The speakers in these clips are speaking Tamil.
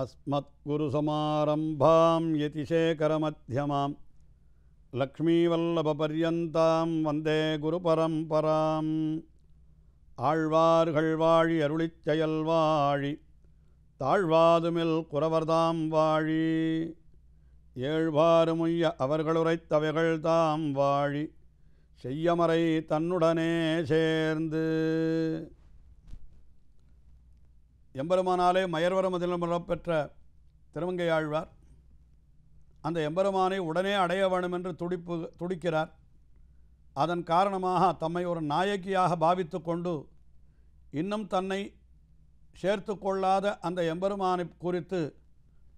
அஸ்மத்குருசமாரம்பாம் यतिशेखरमध्यमां லக்ஷ்மீவல்லபபர்யந்தாம் வந்தே குருபரம்பராம் ஆழ்வார்கள் வாழி அருளிச்செயல் வாழி தாழ்வாதுமில் குறவர்தாம் வாழி ஏழ்வாறுமுய்ய அவர்களுரைத்தவைகள் தாம் வாழி செய்யமறை தன்னுடனே சேர்ந்து எம்பெருமானாலே மயர்வர முதலம் பெற்ற திருமங்கையாழ்வார் அந்த எம்பெருமானை உடனே அடைய வேண்டும் என்று துடிப்பு துடிக்கிறார் அதன் காரணமாக தம்மை ஒரு நாயக்கியாக பாவித்து கொண்டு இன்னும் தன்னை சேர்த்து கொள்ளாத அந்த எம்பெருமானை குறித்து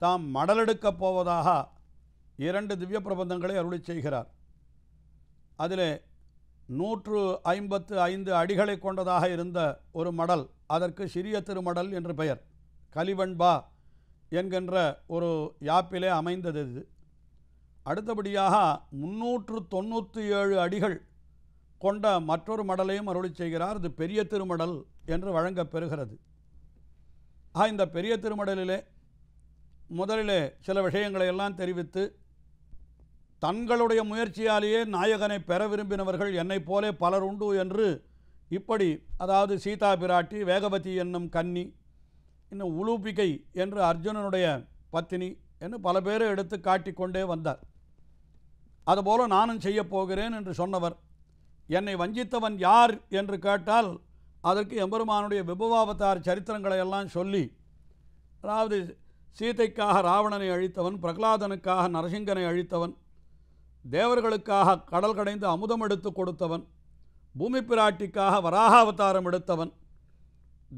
தாம் மடலெடுக்கப் போவதாக இரண்டு திவ்ய பிரபந்தங்களை அருளி செய்கிறார் அதிலே நூற்று ஐம்பத்து ஐந்து அடிகளை கொண்டதாக இருந்த ஒரு மடல் அதற்கு சிறிய திருமடல் என்று பெயர் கலிவன்பா என்கின்ற ஒரு யாப்பிலே அமைந்தது இது அடுத்தபடியாக முன்னூற்று தொண்ணூற்றி ஏழு அடிகள் கொண்ட மற்றொரு மடலையும் அருளி செய்கிறார் இது பெரிய திருமடல் என்று வழங்கப்பெறுகிறது ஆ இந்த பெரிய திருமடலிலே முதலிலே சில விஷயங்களை எல்லாம் தெரிவித்து தங்களுடைய முயற்சியாலேயே நாயகனை பெற விரும்பினவர்கள் என்னைப் போலே பலர் உண்டு என்று இப்படி அதாவது சீதா பிராட்டி வேகவதி என்னும் கன்னி இன்னும் உலூபிகை என்று அர்ஜுனனுடைய பத்தினி என்று பல பேரை எடுத்து காட்டிக்கொண்டே வந்தார் அதுபோல் நானும் செய்யப்போகிறேன் என்று சொன்னவர் என்னை வஞ்சித்தவன் யார் என்று கேட்டால் அதற்கு எம்பெருமானுடைய விபவாவதார் சரித்திரங்களை எல்லாம் சொல்லி அதாவது சீதைக்காக ராவணனை அழித்தவன் பிரகலாதனுக்காக நரசிங்கனை அழித்தவன் தேவர்களுக்காக கடல் கடைந்து அமுதம் எடுத்து கொடுத்தவன் பூமி பிராட்டிக்காக வராக அவதாரம் எடுத்தவன்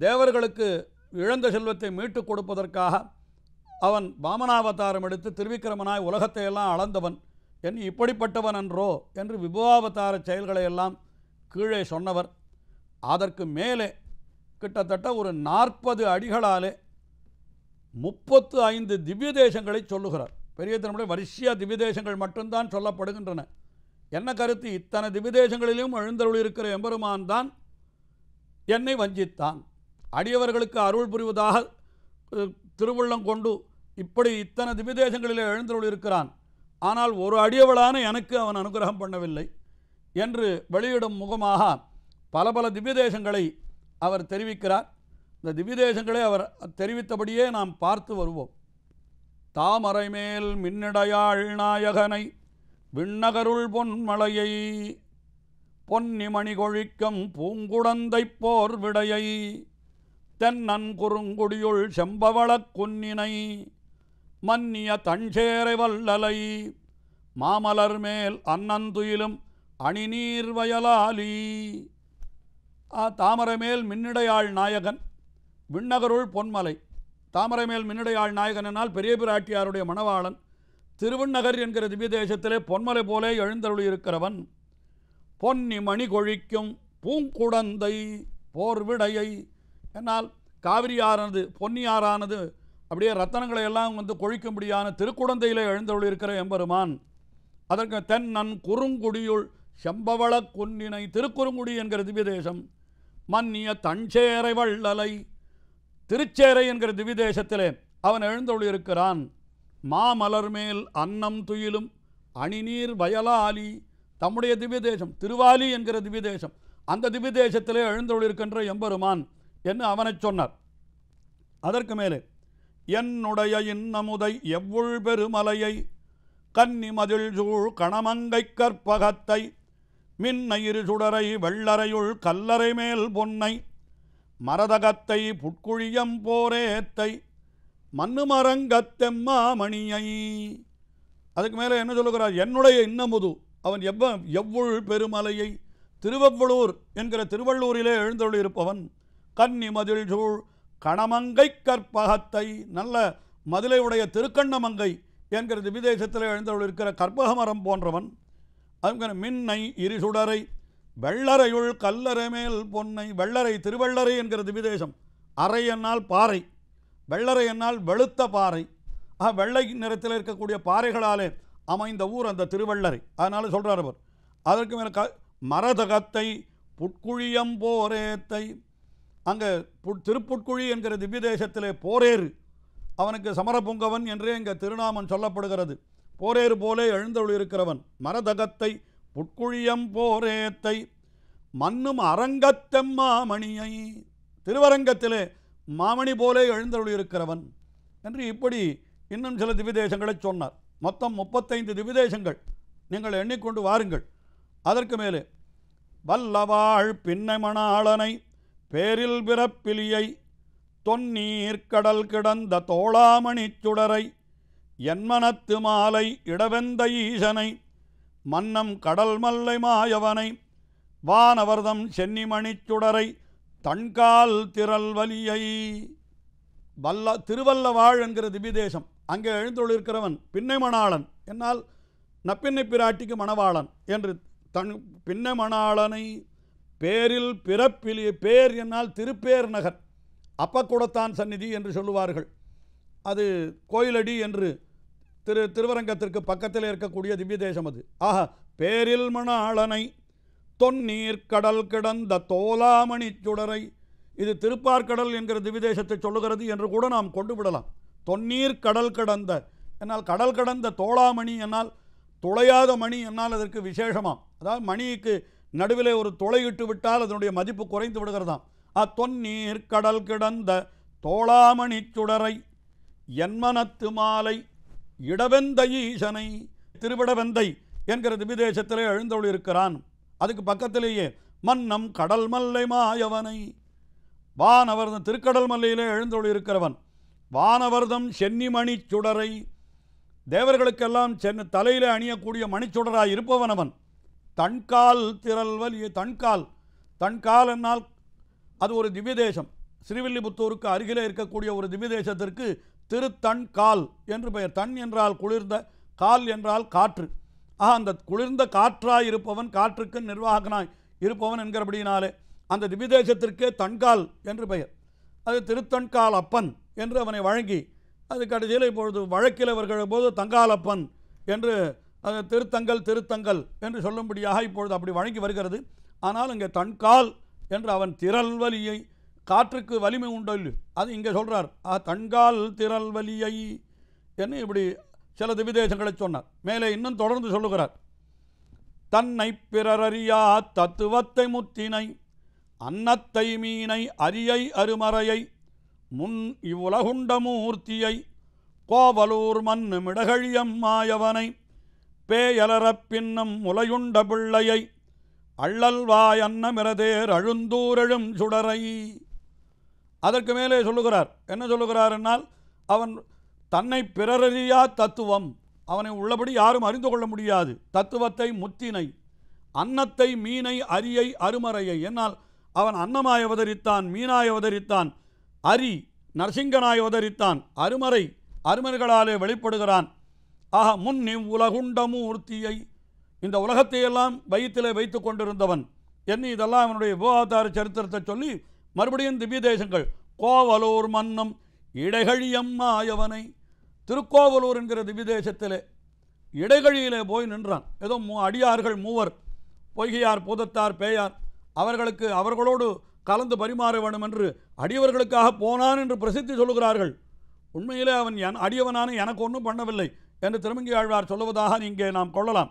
தேவர்களுக்கு இழந்த செல்வத்தை மீட்டுக் கொடுப்பதற்காக அவன் வாமனாவதாரம் எடுத்து திருவிக்கிரமனாய் உலகத்தையெல்லாம் அளந்தவன் என் இப்படிப்பட்டவன் என்றோ என்று விபவாவதார செயல்களை எல்லாம் கீழே சொன்னவர் அதற்கு மேலே கிட்டத்தட்ட ஒரு நாற்பது அடிகளாலே முப்பத்து ஐந்து திவ்ய தேசங்களை சொல்லுகிறார் பெரிய திருமலை திவிதேசங்கள் மட்டும்தான் சொல்லப்படுகின்றன என்ன கருத்து இத்தனை திவிதேசங்களிலும் எழுந்தருள் இருக்கிற எம்பெருமான் தான் என்னை வஞ்சித்தான் அடியவர்களுக்கு அருள் புரிவதாக திருவுள்ளம் கொண்டு இப்படி இத்தனை திவிதேசங்களிலே எழுந்தருள் இருக்கிறான் ஆனால் ஒரு அடியவளான எனக்கு அவன் அனுகிரகம் பண்ணவில்லை என்று வெளியிடும் முகமாக பல பல திவ்யதேசங்களை அவர் தெரிவிக்கிறார் இந்த திவ்யதேசங்களை அவர் தெரிவித்தபடியே நாம் பார்த்து வருவோம் தாமரைமேல் மின்னடையாள் நாயகனை விண்ணகருள் பொன்மலையை பொன்னிமணி கொழிக்கம் பூங்குடந்தை போர் விடையை தென்னன்குறுங்குடியுள் செம்பவளக் குன்னினை மன்னிய தஞ்சேரை வல்லலை மாமலர் மேல் அன்னந்துயிலும் அணிநீர் வயலாலி தாமரை மேல் மின்னடையாள் நாயகன் விண்ணகருள் பொன்மலை தாமரைமேல் மின்னடையாள் நாயகனால் பெரிய பிராட்டியாருடைய மணவாளன் திருவண்ணகர் என்கிற திவ்ய தேசத்திலே பொன்மலை போலே எழுந்தருளியிருக்கிறவன் பொன்னி மணி கொழிக்கும் பூங்குடந்தை போர்விடையை என்னால் காவிரியாரானது பொன்னியாரானது அப்படியே ரத்தனங்களை எல்லாம் வந்து கொழிக்கும்படியான திருக்குடந்தையிலே எழுந்தருளியிருக்கிற எம்பெருமான் அதற்கு தென்னன் குறுங்குடியுள் செம்பவள குன்னினை திருக்குறுங்குடி என்கிற திவ்ய தேசம் மன்னிய தஞ்சேரை வள்ளலை திருச்சேரை என்கிற திவிதேசத்திலே அவன் எழுந்தொழியிருக்கிறான் மாமலர் மேல் அன்னம் துயிலும் அணிநீர் வயலாலி தம்முடைய திவ்யதேசம் திருவாலி என்கிற திவ்யதேசம் அந்த திவ்யதேசத்திலே எழுந்தொழிருக்கின்ற எம்பெருமான் என்று அவனை சொன்னார் அதற்கு மேலே என்னுடைய இன்னமுதை எவ்வுள் பெருமலையை மதில் சூழ் கணமங்கை கற்பகத்தை மின்னயிறு சுடரை வெள்ளரையுள் கல்லறை மேல் பொன்னை மரதகத்தை புட்குழியம் போரேத்தை மண்ணு மணியை அதுக்கு மேலே என்ன சொல்லுகிறார் என்னுடைய இன்னமுது அவன் எவ்வ எவ்வுள் பெருமலையை திருவவ்வளூர் என்கிற திருவள்ளூரிலே எழுந்தொழியிருப்பவன் கன்னி மதில் சூழ் கணமங்கை கற்பகத்தை நல்ல மதிலை உடைய திருக்கண்ணமங்கை என்கிற திவிதேசத்தில் எழுந்தொழிருக்கிற கற்பக மரம் போன்றவன் அதுக்கு மின்னை இருசுடரை வெள்ளரையுள் கல்லறை மேல் பொன்னை வெள்ளரை திருவள்ளரை என்கிறது விதேசம் அறை என்னால் பாறை வெள்ளரை என்னால் வெளுத்த பாறை வெள்ளை நிறத்தில் இருக்கக்கூடிய பாறைகளாலே அமைந்த ஊர் அந்த திருவள்ளரை அதனால் சொல்கிறார் அவர் அதற்கு மேலே க மரதகத்தை புட்குழியம் போரேத்தை அங்கே பு திருப்புட்குழி என்கிற தேசத்திலே போரேறு அவனுக்கு சமரபுங்கவன் என்றே இங்கே திருநாமன் சொல்லப்படுகிறது போரேறு போலே இருக்கிறவன் மரதகத்தை புட்குழியம் போரேத்தை மன்னும் அரங்கத்தெம் மாமணியை திருவரங்கத்திலே மாமணி போலே எழுந்தருளியிருக்கிறவன் என்று இப்படி இன்னும் சில திவிதேசங்களை சொன்னார் மொத்தம் முப்பத்தைந்து திவிதேசங்கள் நீங்கள் எண்ணிக்கொண்டு வாருங்கள் அதற்கு மேலே வல்லவாழ் பின்னமணாளனை பேரில் பிறப்பிலியை தொன்னீர் கடல் கிடந்த தோளாமணிச் சுடரை என்மனத்து மாலை இடவெந்த ஈசனை மன்னம் கடல் மல்லை மாயவனை வானவர்தம் சென்னிமணிச் சுடரை தன்கால் திரல் வலியை வல்ல திருவல்லவாழ் என்கிற திபிதேசம் அங்கே எழுந்தொழிருக்கிறவன் பின்னை மணாளன் என்னால் நப்பின்னை பிராட்டிக்கு மணவாளன் என்று தன் பின்ன மணாளனை பேரில் பிறப்பில் பேர் என்னால் திருப்பேர் நகர் அப்பக்குடத்தான் சந்நிதி என்று சொல்லுவார்கள் அது கோயிலடி என்று திரு திருவரங்கத்திற்கு பக்கத்தில் இருக்கக்கூடிய திவ்ய தேசம் அது ஆக பேரில் மணாளனை தொன்னீர் கடல் கிடந்த தோலாமணி சுடரை இது திருப்பார்கடல் என்கிற திவ்ய தேசத்தை சொல்லுகிறது என்று கூட நாம் கொண்டு விடலாம் தொன்னீர் கடல் கடந்த என்னால் கடல் கடந்த தோளாமணி என்னால் துளையாத மணி என்னால் அதற்கு விசேஷமாம் அதாவது மணிக்கு நடுவில் ஒரு துளையிட்டு விட்டால் அதனுடைய மதிப்பு குறைந்து விடுகிறதாம் அத்தொன்னீர் கடல் கிடந்த தோளாமணி சுடரை என்மனத்து மாலை இடவெந்த ஈசனை திருவிடவெந்தை என்கிற திபிதேசத்திலே இருக்கிறான் அதுக்கு பக்கத்திலேயே மன்னம் கடல் மல்லை மாயவனை வானவர்தம் திருக்கடல் மல்லையிலே இருக்கிறவன் வானவர்தம் சென்னிமணி சுடரை தேவர்களுக்கெல்லாம் சென்னை தலையில் அணியக்கூடிய மணிச்சுடராக இருப்பவன் அவன் தன்கால் திரல்வல் தன்கால் தன்கால் என்னால் அது ஒரு திவ்யதேசம் ஸ்ரீவில்லிபுத்தூருக்கு அருகிலே இருக்கக்கூடிய ஒரு திவ்யதேசத்திற்கு திருத்தன் கால் என்று பெயர் தன் என்றால் குளிர்ந்த கால் என்றால் காற்று ஆக அந்த குளிர்ந்த காற்றாய் இருப்பவன் காற்றுக்கு நிர்வாகனாய் இருப்பவன் என்கிறபடினாலே அந்த திவிதேசத்திற்கே தன்கால் என்று பெயர் அது திருத்தன்கால் அப்பன் என்று அவனை வழங்கி அது கடைசியில் இப்பொழுது வழக்கில் அவர்கள் போது தங்காலப்பன் என்று அது திருத்தங்கள் திருத்தங்கள் என்று சொல்லும்படியாக இப்பொழுது அப்படி வழங்கி வருகிறது ஆனால் இங்கே தன்கால் என்று அவன் திரல்வலியை காற்றுக்கு வலிமை உண்டோ இல்லை அது இங்கே சொல்கிறார் ஆ தன்கால் திரல் வலியை என்று இப்படி சில திவிதேசங்களை சொன்னார் மேலே இன்னும் தொடர்ந்து சொல்லுகிறார் தன்னை பிறரறியா தத்துவத்தை முத்தினை அன்னத்தை மீனை அரியை அருமறையை முன் இவ்வுலகுண்ட மூர்த்தியை கோவலூர் மண்ணு மிடகழியம் மாயவனை பேயலரப் பின்னம் முலையுண்ட பிள்ளையை அள்ளல்வாய் அன்னமிரதேர் அழுந்தூரெழும் சுடரை அதற்கு மேலே சொல்லுகிறார் என்ன சொல்லுகிறார் என்னால் அவன் தன்னை பிறரறியா தத்துவம் அவனை உள்ளபடி யாரும் அறிந்து கொள்ள முடியாது தத்துவத்தை முத்தினை அன்னத்தை மீனை அரியை அருமறையை என்னால் அவன் அன்னமாய் அவதரித்தான் மீனாய் அவதரித்தான் அரி நரசிங்கனாய் அவதரித்தான் அருமறை அருமர்களாலே வெளிப்படுகிறான் ஆக முன் இவ் உலகுண்டமூர்த்தியை இந்த உலகத்தையெல்லாம் வயிற்றிலே வைத்து கொண்டிருந்தவன் என்ன இதெல்லாம் அவனுடைய விவாதார சரித்திரத்தை சொல்லி மறுபடியும் திவ்ய தேசங்கள் கோவலூர் மன்னம் இடைகழியம்மா திருக்கோவலூர் என்கிற திவ்ய தேசத்தில் இடைகழியில் போய் நின்றான் ஏதோ மூ அடியார்கள் மூவர் பொய்கையார் பூதத்தார் பேயார் அவர்களுக்கு அவர்களோடு கலந்து பரிமாற வேண்டும் என்று அடியவர்களுக்காக போனான் என்று பிரசித்தி சொல்லுகிறார்கள் உண்மையிலே அவன் என் அடியவனான எனக்கு ஒன்றும் பண்ணவில்லை என்று திருமங்கி ஆழ்வார் சொல்லுவதாக இங்கே நாம் கொள்ளலாம்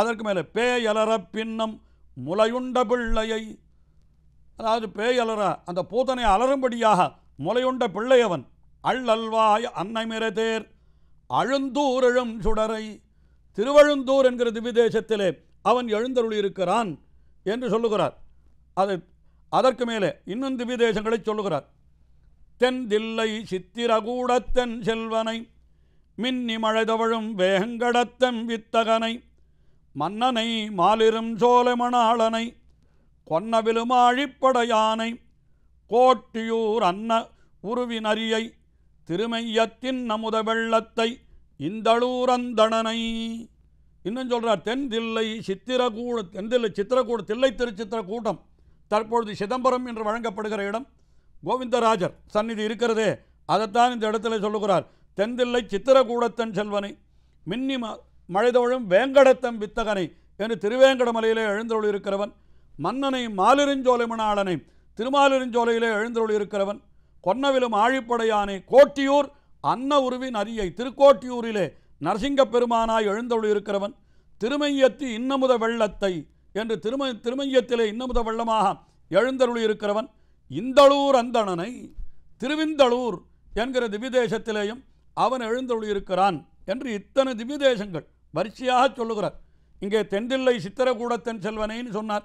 அதற்கு மேலே பேயலற பின்னம் முலையுண்ட பிள்ளையை அதாவது பேய் அலற அந்த பூதனை அலறும்படியாக முலையுண்ட பிள்ளையவன் அள்ளல்வாய் அன்னைமிர தேர் அழுந்தூரெழும் சுடரை திருவழுந்தூர் என்கிற திவிதேசத்திலே அவன் எழுந்தருளியிருக்கிறான் என்று சொல்லுகிறார் அது அதற்கு மேலே இன்னும் திவிதேசங்களை சொல்லுகிறார் தென் தில்லை சித்திரகூடத்தன் செல்வனை மின்னி தவழும் வேகங்கடத்தன் வித்தகனை மன்னனை மாலிரும் சோழமணாளனை கொன்னவிலும் அழிப்படையானை கோட்டியூர் அன்ன உருவினரியை திருமையத்தின் நமுத வெள்ளத்தை இந்தளூரந்தணனை இன்னும் சொல்கிறார் தென்தில்லை சித்திரகூட தென்தில்லை சித்திரக்கூட தில்லை திருச்சித்திர கூட்டம் தற்பொழுது சிதம்பரம் என்று வழங்கப்படுகிற இடம் கோவிந்தராஜர் சந்நிதி இருக்கிறதே அதைத்தான் இந்த இடத்துல சொல்லுகிறார் தென்தில்லை சித்திரகூடத்தன் செல்வனை மின்னி ம மழைதோழும் வேங்கடத்தம் வித்தகனை என்று திருவேங்கடமலையிலே இருக்கிறவன் மன்னனை மாலிருஞ்சோலை மணாளனை திருமாலிருஞ்சோலையிலே எழுந்தருள் இருக்கிறவன் கொன்னவிலும் ஆழிப்படையானை கோட்டியூர் அன்ன உருவின் அரியை திருக்கோட்டியூரிலே நரசிங்க பெருமானாய் எழுந்தருள் இருக்கிறவன் திருமையத்தி இன்னமுத வெள்ளத்தை என்று திரும திருமையத்திலே இன்னமுத வெள்ளமாக எழுந்தருள் இருக்கிறவன் இந்தளூர் அந்தணனை திருவிந்தளூர் என்கிற திவ்யதேசத்திலேயும் அவன் எழுந்தருள் இருக்கிறான் என்று இத்தனை திவ்யதேசங்கள் வரிசையாக சொல்லுகிறார் இங்கே தென்தில்லை சித்திரகூடத்தன் செல்வனைன்னு சொன்னார்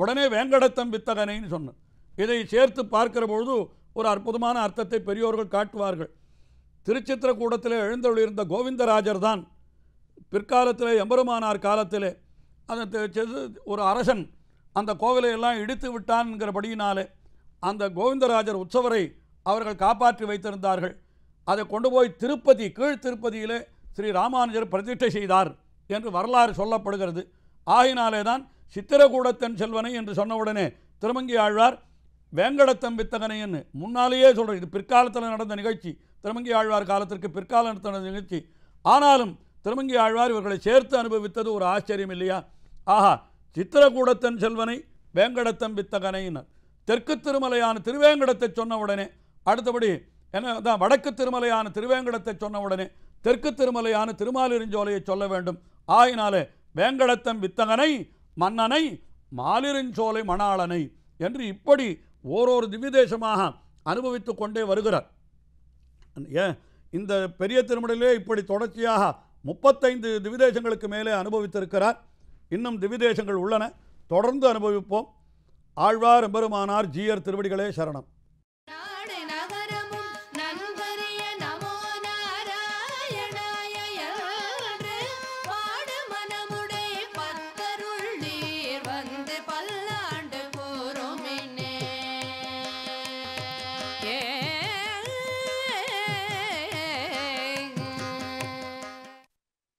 உடனே வேங்கடத்தம் வித்தகனைன்னு சொன்னேன் இதை சேர்த்து பார்க்கிற பொழுது ஒரு அற்புதமான அர்த்தத்தை பெரியோர்கள் காட்டுவார்கள் கூடத்தில் எழுந்தொழியிருந்த கோவிந்தராஜர் தான் பிற்காலத்தில் எம்பெருமானார் காலத்தில் அந்த ஒரு அரசன் அந்த கோவிலை எல்லாம் இடித்து விட்டான்ங்கிறபடியினாலே அந்த கோவிந்தராஜர் உற்சவரை அவர்கள் காப்பாற்றி வைத்திருந்தார்கள் அதை கொண்டு போய் திருப்பதி கீழ் திருப்பதியிலே ஸ்ரீ ராமானுஜர் பிரதிஷ்டை செய்தார் என்று வரலாறு சொல்லப்படுகிறது ஆகினாலே தான் சித்திரகூடத்தன் செல்வனை என்று சொன்னவுடனே திருமங்கி ஆழ்வார் வித்தகனை வித்தகனைன்னு முன்னாலேயே சொல்கிறேன் இது பிற்காலத்தில் நடந்த நிகழ்ச்சி திருமங்கி ஆழ்வார் காலத்திற்கு பிற்காலத்தில் நடந்த நிகழ்ச்சி ஆனாலும் திருமங்கி ஆழ்வார் இவர்களை சேர்த்து அனுபவித்தது ஒரு ஆச்சரியம் இல்லையா ஆஹா சித்திரகூடத்தன் செல்வனை வேங்கடத்தம் வித்தகனைன்னு தெற்கு திருமலையான திருவேங்கடத்தை சொன்ன உடனே அடுத்தபடி என்ன தான் வடக்கு திருமலையான திருவேங்கடத்தை சொன்ன உடனே தெற்கு திருமலையான திருமாலிருஞ்சோலையை சொல்ல வேண்டும் ஆயினாலே வேங்கடத்தம் வித்தகனை மன்னனை மாலிரஞ்சோலை மணாளனை என்று இப்படி ஓரொரு திவ்யதேசமாக அனுபவித்து கொண்டே வருகிறார் இந்த பெரிய திருமணிலே இப்படி தொடர்ச்சியாக முப்பத்தைந்து திவிதேசங்களுக்கு மேலே அனுபவித்திருக்கிறார் இன்னும் திவிதேசங்கள் உள்ளன தொடர்ந்து அனுபவிப்போம் ஆழ்வார் எம்பெருமானார் ஜீயர் திருவடிகளே சரணம்